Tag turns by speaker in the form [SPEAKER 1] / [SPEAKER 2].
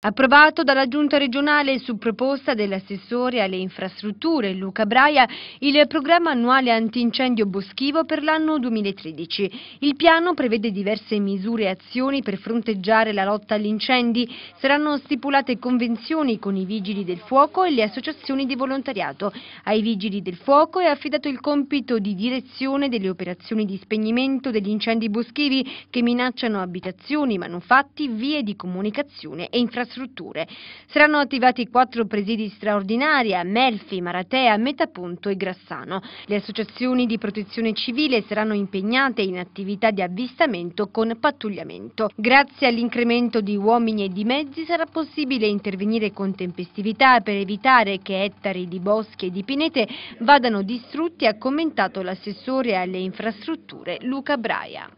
[SPEAKER 1] Approvato dalla Giunta regionale su proposta dell'assessore alle infrastrutture Luca Braia il programma annuale antincendio boschivo per l'anno 2013. Il piano prevede diverse misure e azioni per fronteggiare la lotta agli incendi. Saranno stipulate convenzioni con i vigili del fuoco e le associazioni di volontariato. Ai vigili del fuoco è affidato il compito di direzione delle operazioni di spegnimento degli incendi boschivi che minacciano abitazioni, manufatti, vie di comunicazione e infrastrutture infrastrutture. Saranno attivati quattro presidi straordinari a Melfi, Maratea, Metapunto e Grassano. Le associazioni di protezione civile saranno impegnate in attività di avvistamento con pattugliamento. Grazie all'incremento di uomini e di mezzi sarà possibile intervenire con tempestività per evitare che ettari di boschi e di pinete vadano distrutti, ha commentato l'assessore alle infrastrutture Luca Braia.